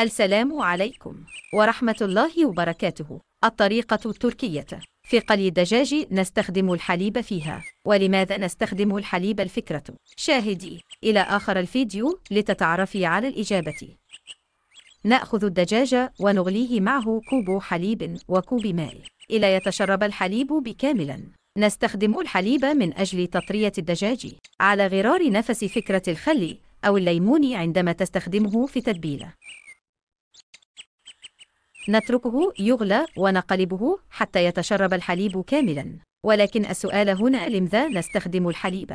السلام عليكم ورحمة الله وبركاته الطريقة التركية في قلي الدجاج نستخدم الحليب فيها ولماذا نستخدم الحليب الفكرة؟ شاهدي إلى آخر الفيديو لتتعرفي على الإجابة نأخذ الدجاج ونغليه معه كوب حليب وكوب ماء إلى يتشرب الحليب بكاملا نستخدم الحليب من أجل تطرية الدجاج على غرار نفس فكرة الخل أو الليمون عندما تستخدمه في تتبيله نتركه يغلى ونقلبه حتى يتشرب الحليب كاملا ولكن السؤال هنا لماذا نستخدم الحليب؟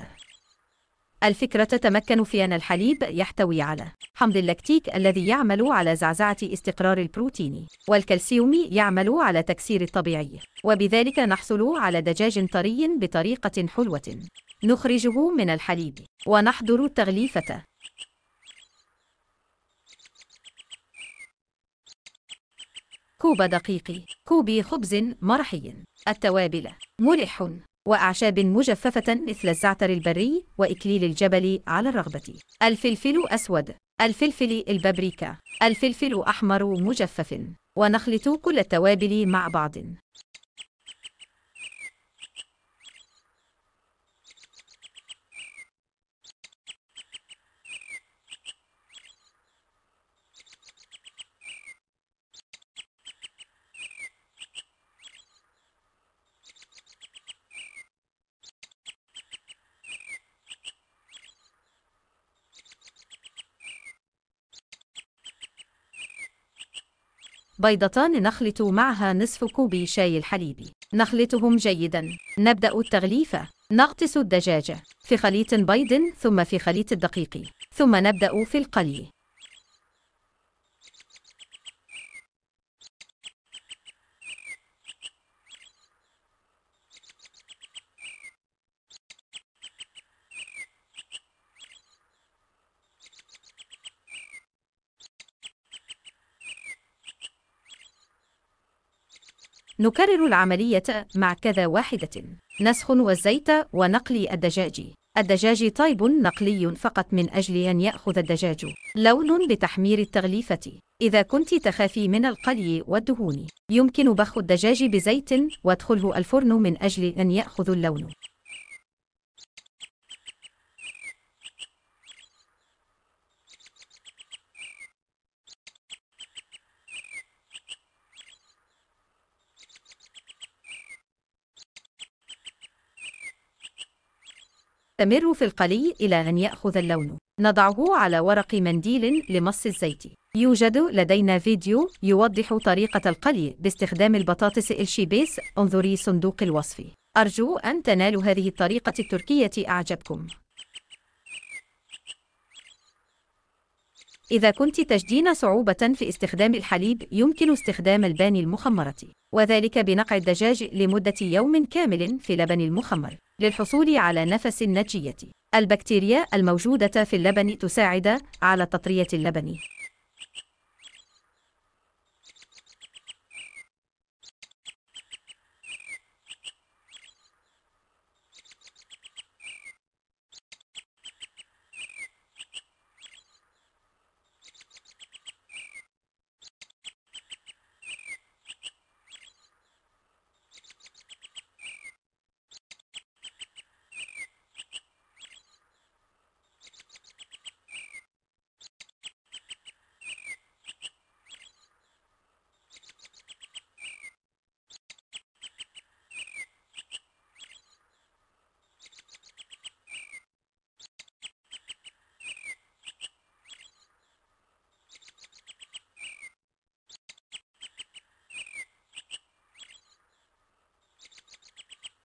الفكرة تتمكن في أن الحليب يحتوي على حمض اللاكتيك الذي يعمل على زعزعة استقرار البروتين والكالسيوم يعمل على تكسير الطبيعي وبذلك نحصل على دجاج طري بطريقة حلوة نخرجه من الحليب ونحضر التغليفة كوب دقيق كوب خبز مرحي التوابل ملح وأعشاب مجففة مثل الزعتر البري وإكليل الجبل على الرغبة الفلفل أسود الفلفل البابريكا الفلفل أحمر مجفف ونخلط كل التوابل مع بعض بيضتان نخلط معها نصف كوب شاي الحليب نخلطهم جيدا نبدأ التغليف نغطس الدجاجة في خليط بيض ثم في خليط الدقيق ثم نبدأ في القلي نكرر العملية مع كذا واحدة نسخ والزيت ونقل الدجاج الدجاج طيب نقلي فقط من أجل أن يأخذ الدجاج لون لتحمير التغليفة إذا كنت تخافي من القلي والدهون يمكن بخ الدجاج بزيت وادخله الفرن من أجل أن يأخذ اللون يستمر في القلي إلى أن يأخذ اللون نضعه على ورق منديل لمص الزيت يوجد لدينا فيديو يوضح طريقة القلي باستخدام البطاطس الشيبيس انظري صندوق الوصف أرجو أن تنالوا هذه الطريقة التركية أعجبكم إذا كنت تجدين صعوبة في استخدام الحليب يمكن استخدام الباني المخمرة وذلك بنقع الدجاج لمدة يوم كامل في لبن المخمر للحصول على نفس النجية البكتيريا الموجودة في اللبن تساعد على تطرية اللبن